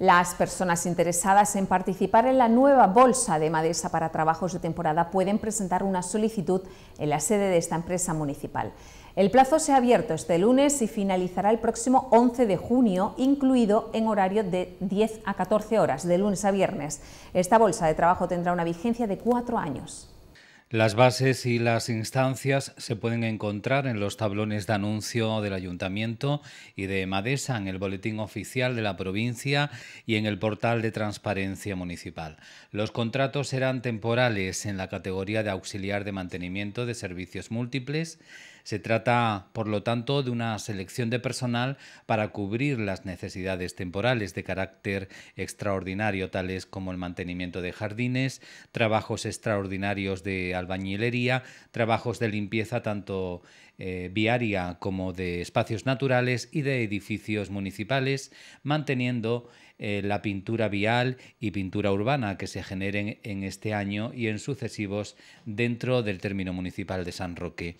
Las personas interesadas en participar en la nueva bolsa de Madesa para trabajos de temporada pueden presentar una solicitud en la sede de esta empresa municipal. El plazo se ha abierto este lunes y finalizará el próximo 11 de junio, incluido en horario de 10 a 14 horas, de lunes a viernes. Esta bolsa de trabajo tendrá una vigencia de cuatro años. Las bases y las instancias se pueden encontrar en los tablones de anuncio del Ayuntamiento y de Madesa, en el Boletín Oficial de la provincia y en el portal de Transparencia Municipal. Los contratos serán temporales en la categoría de auxiliar de mantenimiento de servicios múltiples. Se trata, por lo tanto, de una selección de personal para cubrir las necesidades temporales de carácter extraordinario, tales como el mantenimiento de jardines, trabajos extraordinarios de albañilería, trabajos de limpieza tanto eh, viaria como de espacios naturales y de edificios municipales, manteniendo eh, la pintura vial y pintura urbana que se generen en este año y en sucesivos dentro del término municipal de San Roque.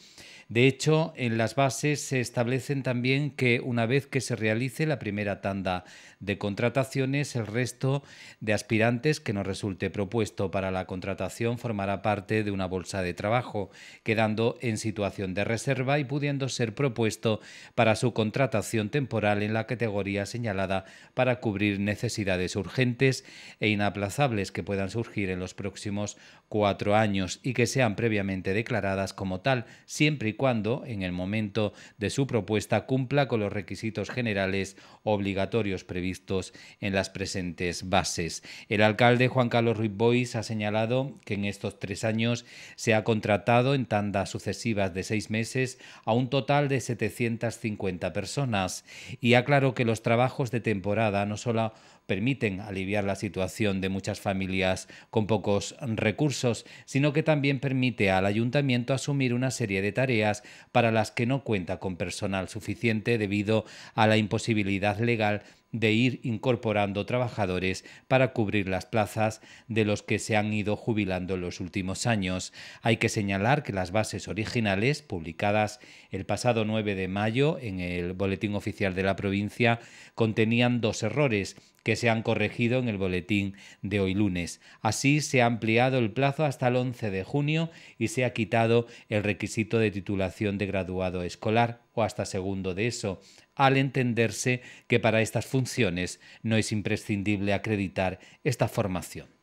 De hecho, en las bases se establecen también que una vez que se realice la primera tanda de contrataciones, el resto de aspirantes que nos resulte propuesto para la contratación formará parte de una bolsa de trabajo, quedando en situación de reserva y pudiendo ser propuesto para su contratación temporal en la categoría señalada para cubrir necesidades urgentes e inaplazables que puedan surgir en los próximos cuatro años y que sean previamente declaradas como tal, siempre y cuando, en el momento de su propuesta, cumpla con los requisitos generales obligatorios previstos en las presentes bases. El alcalde Juan Carlos Ruiz Bois ha señalado que en estos tres años se ha contratado en tandas sucesivas de seis meses a un total de 750 personas y aclaró que los trabajos de temporada no solo permiten aliviar la situación de muchas familias con pocos recursos, sino que también permite al ayuntamiento asumir una serie de tareas para las que no cuenta con personal suficiente debido a la imposibilidad legal de ir incorporando trabajadores para cubrir las plazas de los que se han ido jubilando en los últimos años. Hay que señalar que las bases originales, publicadas el pasado 9 de mayo en el Boletín Oficial de la provincia, contenían dos errores que se han corregido en el boletín de hoy lunes. Así se ha ampliado el plazo hasta el 11 de junio y se ha quitado el requisito de titulación de graduado escolar o hasta segundo de eso, al entenderse que para estas funciones no es imprescindible acreditar esta formación.